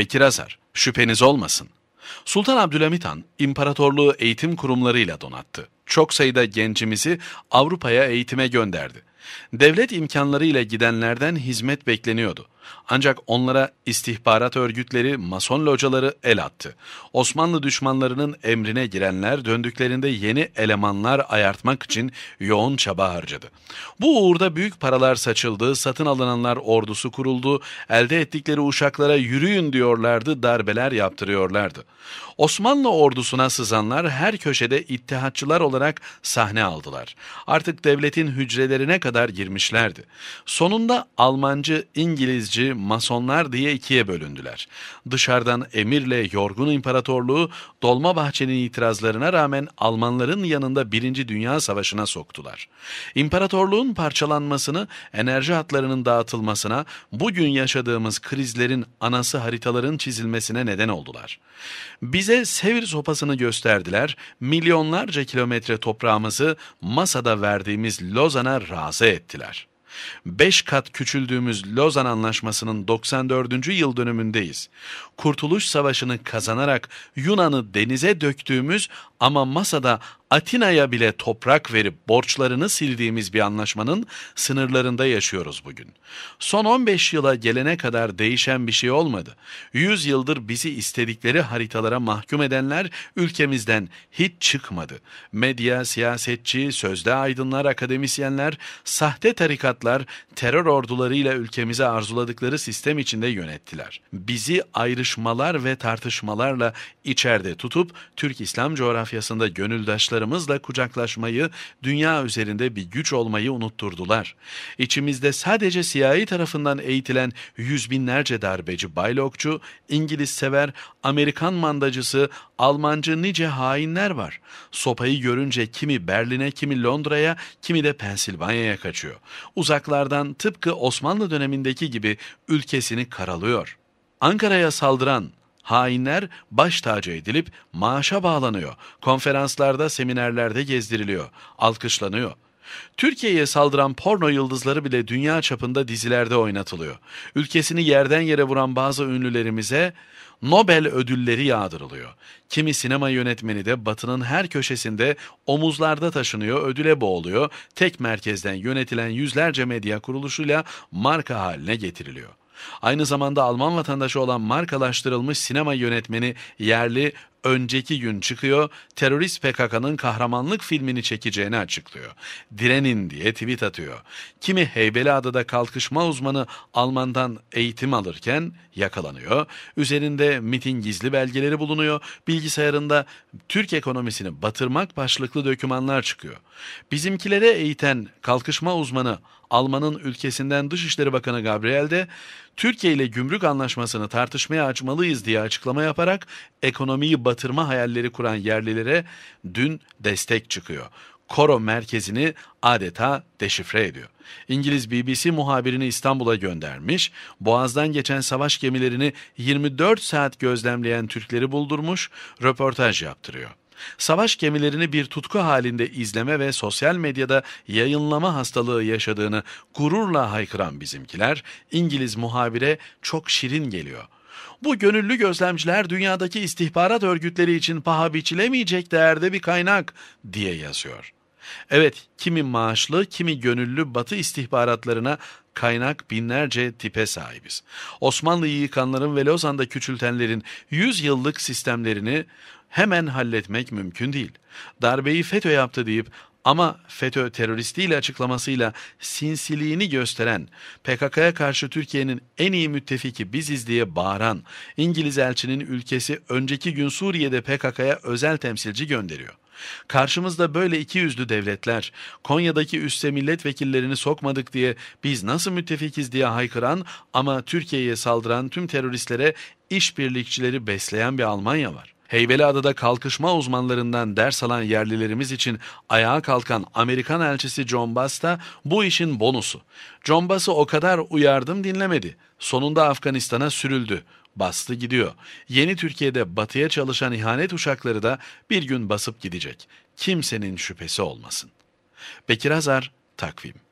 Bekir Azar, şüpheniz olmasın. Sultan Abdülhamit Han imparatorluğu eğitim kurumlarıyla donattı. Çok sayıda gencimizi Avrupa'ya eğitime gönderdi. Devlet imkanlarıyla gidenlerden hizmet bekleniyordu. Ancak onlara istihbarat örgütleri, mason locaları el attı. Osmanlı düşmanlarının emrine girenler döndüklerinde yeni elemanlar ayartmak için yoğun çaba harcadı. Bu uğurda büyük paralar saçıldı, satın alınanlar ordusu kuruldu, elde ettikleri uşaklara yürüyün diyorlardı, darbeler yaptırıyorlardı. Osmanlı ordusuna sızanlar her köşede ittihatçılar olarak sahne aldılar. Artık devletin hücrelerine kadar girmişlerdi. Sonunda Almancı, İngiliz denizci, masonlar diye ikiye bölündüler. Dışarıdan emirle yorgun imparatorluğu Dolmabahçe'nin itirazlarına rağmen Almanların yanında Birinci Dünya Savaşı'na soktular. İmparatorluğun parçalanmasını, enerji hatlarının dağıtılmasına, bugün yaşadığımız krizlerin anası haritaların çizilmesine neden oldular. Bize Sevir sopasını gösterdiler, milyonlarca kilometre toprağımızı masada verdiğimiz Lozan'a razı ettiler.'' Beş kat küçüldüğümüz Lozan Anlaşması'nın 94. yıl dönümündeyiz. Kurtuluş Savaşı'nı kazanarak Yunan'ı denize döktüğümüz ama masada Atina'ya bile toprak verip borçlarını sildiğimiz bir anlaşmanın sınırlarında yaşıyoruz bugün. Son 15 yıla gelene kadar değişen bir şey olmadı. 100 yıldır bizi istedikleri haritalara mahkum edenler ülkemizden hiç çıkmadı. Medya, siyasetçi, sözde aydınlar, akademisyenler, sahte tarikatlar terör ordularıyla ülkemize arzuladıkları sistem içinde yönettiler. Bizi ayrışmalar ve tartışmalarla içeride tutup Türk İslam coğrafyasında gönüldaşları atalarımızla kucaklaşmayı, dünya üzerinde bir güç olmayı unutturdular. İçimizde sadece siyahi tarafından eğitilen yüz binlerce darbeci baylokçu, İngiliz sever, Amerikan mandacısı, Almancı nice hainler var. Sopayı görünce kimi Berlin'e, kimi Londra'ya, kimi de Pensilvanya'ya kaçıyor. Uzaklardan tıpkı Osmanlı dönemindeki gibi ülkesini karalıyor. Ankara'ya saldıran Hainler baş tacı edilip maaşa bağlanıyor. Konferanslarda, seminerlerde gezdiriliyor, alkışlanıyor. Türkiye'ye saldıran porno yıldızları bile dünya çapında dizilerde oynatılıyor. Ülkesini yerden yere vuran bazı ünlülerimize Nobel ödülleri yağdırılıyor. Kimi sinema yönetmeni de batının her köşesinde omuzlarda taşınıyor, ödüle boğuluyor. Tek merkezden yönetilen yüzlerce medya kuruluşuyla marka haline getiriliyor. Aynı zamanda Alman vatandaşı olan markalaştırılmış sinema yönetmeni yerli önceki gün çıkıyor, terörist PKK'nın kahramanlık filmini çekeceğini açıklıyor. Direnin diye tweet atıyor. Kimi Heybeliada'da kalkışma uzmanı Alman'dan eğitim alırken yakalanıyor. Üzerinde MIT'in gizli belgeleri bulunuyor. Bilgisayarında Türk ekonomisini batırmak başlıklı dokümanlar çıkıyor. Bizimkilere eğiten kalkışma uzmanı Alman'ın ülkesinden Dışişleri Bakanı Gabriel de Türkiye ile gümrük anlaşmasını tartışmaya açmalıyız diye açıklama yaparak ekonomiyi batırmak batırma hayalleri kuran yerlilere dün destek çıkıyor. Koro merkezini adeta deşifre ediyor. İngiliz BBC muhabirini İstanbul'a göndermiş, Boğaz'dan geçen savaş gemilerini 24 saat gözlemleyen Türkleri buldurmuş, röportaj yaptırıyor. Savaş gemilerini bir tutku halinde izleme ve sosyal medyada yayınlama hastalığı yaşadığını gururla haykıran bizimkiler İngiliz muhabire çok şirin geliyor.'' Bu gönüllü gözlemciler dünyadaki istihbarat örgütleri için paha biçilemeyecek değerde bir kaynak diye yazıyor. Evet, kimi maaşlı, kimi gönüllü batı istihbaratlarına kaynak binlerce tipe sahibiz. Osmanlı'yı yıkanların ve Lozan'da küçültenlerin 100 yıllık sistemlerini hemen halletmek mümkün değil. Darbeyi FETÖ yaptı deyip ama FETÖ teröristiyle açıklamasıyla sinsiliğini gösteren, PKK'ya karşı Türkiye'nin en iyi müttefiki biziz diye bağıran İngiliz elçinin ülkesi önceki gün Suriye'de PKK'ya özel temsilci gönderiyor. Karşımızda böyle iki yüzlü devletler, Konya'daki üste milletvekillerini sokmadık diye biz nasıl müttefikiz diye haykıran ama Türkiye'ye saldıran tüm teröristlere işbirlikçileri besleyen bir Almanya var. Heybeliada'da kalkışma uzmanlarından ders alan yerlilerimiz için ayağa kalkan Amerikan elçisi John Bast'a bu işin bonusu. John Bass'ı o kadar uyardım dinlemedi. Sonunda Afganistan'a sürüldü. Bastı gidiyor. Yeni Türkiye'de batıya çalışan ihanet uçakları da bir gün basıp gidecek. Kimsenin şüphesi olmasın. Bekir Azar, Takvim